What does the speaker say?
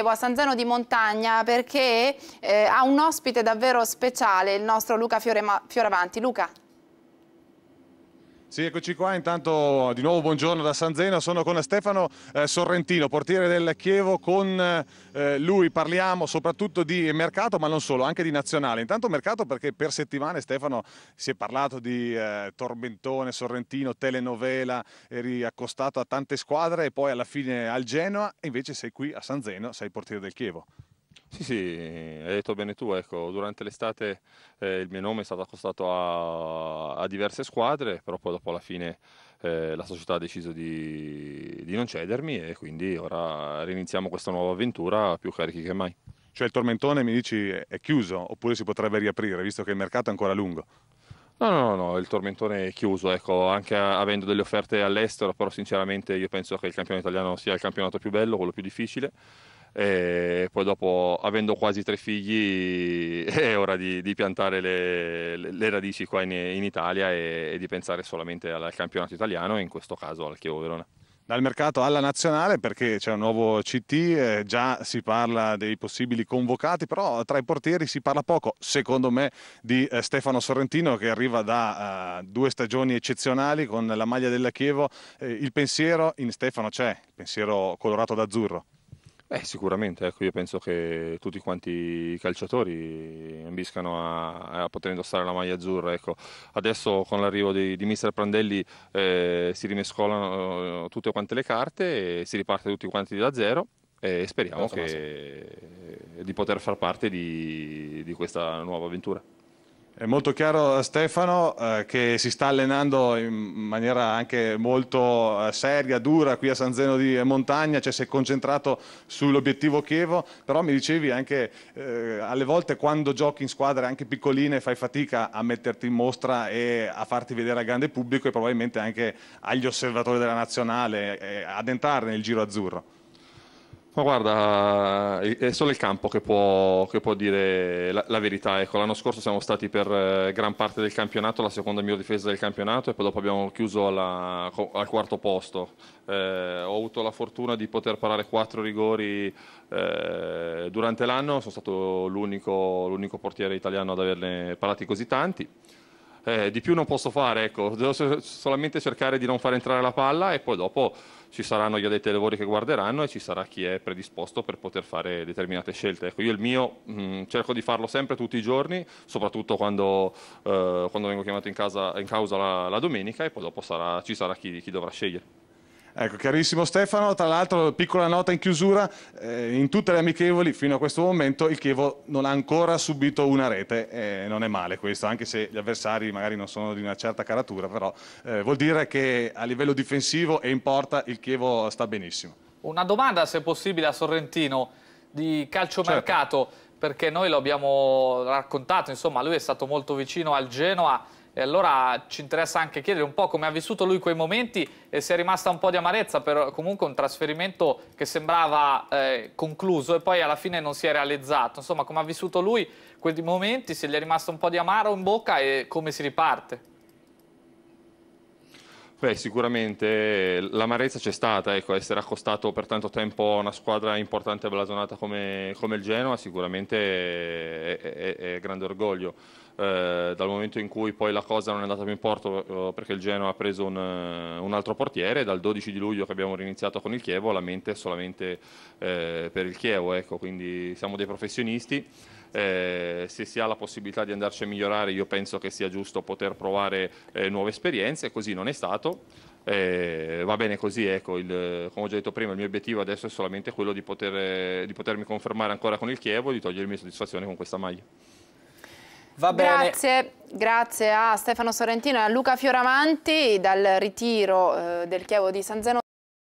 a San Zeno di Montagna perché eh, ha un ospite davvero speciale, il nostro Luca Fiore Fioravanti. Luca. Sì, eccoci qua, intanto di nuovo buongiorno da San Zeno, sono con Stefano eh, Sorrentino, portiere del Chievo, con eh, lui parliamo soprattutto di mercato ma non solo, anche di nazionale. Intanto mercato perché per settimane Stefano si è parlato di eh, Tormentone, Sorrentino, telenovela, eri accostato a tante squadre e poi alla fine al Genoa e invece sei qui a San Zeno, sei portiere del Chievo. Sì, sì, hai detto bene tu, ecco, durante l'estate eh, il mio nome è stato accostato a, a diverse squadre, però poi dopo alla fine eh, la società ha deciso di, di non cedermi e quindi ora riniziamo questa nuova avventura più carichi che mai. Cioè il tormentone, mi dici, è chiuso oppure si potrebbe riaprire, visto che il mercato è ancora lungo? No, no, no, il tormentone è chiuso, ecco, anche avendo delle offerte all'estero, però sinceramente io penso che il campionato italiano sia il campionato più bello, quello più difficile e poi dopo avendo quasi tre figli è ora di, di piantare le, le, radici qua in, in Italia e, e, di pensare solamente al campionato italiano e in questo caso al Chievo Verona. Dal mercato alla nazionale perché c'è un nuovo CT, eh, già si parla dei possibili convocati, però tra i portieri si parla poco, secondo me, di eh, Stefano Sorrentino che arriva da eh, due stagioni eccezionali con la maglia della Chievo. Eh, il pensiero in Stefano c'è, il pensiero colorato d'azzurro. Beh, sicuramente, ecco, io penso che tutti quanti i calciatori ambiscano a, a poter indossare la maglia azzurra. Ecco. Adesso con l'arrivo di, di mister Prandelli eh, si rimescolano eh, tutte quante le carte e si riparte tutti quanti da zero e speriamo che, di poter far parte di, di questa nuova avventura. È molto chiaro eh, Stefano eh, che si sta allenando in maniera anche molto eh, seria, dura qui a San Zeno di Montagna, cioè si è concentrato sull'obiettivo Chievo, però mi dicevi anche eh, alle volte quando giochi in squadre anche piccoline fai fatica a metterti in mostra e a farti vedere al grande pubblico e probabilmente anche agli osservatori della nazionale, eh, ad entrare nel giro azzurro. Ma guarda, eh, è solo il campo che può, che può dire la, la verità. Ecco, l'anno scorso siamo stati per eh, gran parte del campionato la seconda miglior difesa del campionato e poi dopo abbiamo chiuso alla, al quarto posto. Eh, ho avuto la fortuna di poter parare quattro rigori eh, durante l'anno, sono stato l'unico, l'unico portiere italiano ad averne parati così tanti eh, di più non posso fare, ecco, devo solamente cercare di non far entrare la palla e poi dopo ci saranno gli addetti ai lavori che guarderanno e ci sarà chi è predisposto per poter fare determinate scelte. Ecco, io il mio mh, mm, cerco di farlo sempre tutti i giorni, soprattutto quando, eh, quando vengo chiamato in, casa, in causa la, la, domenica e poi dopo sarà, ci sarà chi, chi dovrà scegliere. Ecco, chiarissimo Stefano, tra l'altro piccola nota in chiusura, eh, in tutte le amichevoli fino a questo momento il Chievo non ha ancora subito una rete, eh, non è male questo, anche se gli avversari magari non sono di una certa caratura, però eh, vuol dire che a livello difensivo e in porta il Chievo sta benissimo. Una domanda se possibile a Sorrentino di calciomercato. Certo perché noi lo abbiamo raccontato, insomma lui è stato molto vicino al Genoa e allora ci interessa anche chiedere un po' come ha vissuto lui quei momenti e se è rimasta un po' di amarezza per comunque un trasferimento che sembrava eh, concluso e poi alla fine non si è realizzato. Insomma, come ha vissuto lui quei momenti, se gli è rimasto un po' di amaro in bocca e come si riparte? Beh, sicuramente l'amarezza c'è stata, ecco, essere accostato per tanto tempo a una squadra importante e blasonata come, come il Genoa sicuramente è, è, è grande orgoglio. Eh, dal momento in cui poi la cosa non è andata più in porto eh, perché il Genoa ha preso un, eh, un, altro portiere, dal 12 di luglio che abbiamo riniziato con il Chievo la mente è solamente eh, per il Chievo, ecco, quindi siamo dei professionisti. Eh, se si ha la possibilità di andarci a migliorare io penso che sia giusto poter provare eh, nuove esperienze, così non è stato. Eh, va bene così, ecco, il, come ho già detto prima, il mio obiettivo adesso è solamente quello di, poter, di potermi confermare ancora con il Chievo e di togliermi soddisfazione con questa maglia. Va bene. Grazie. Grazie a Stefano Sorrentino e a Luca Fioravanti dal ritiro eh, del Chievo di San Zeno.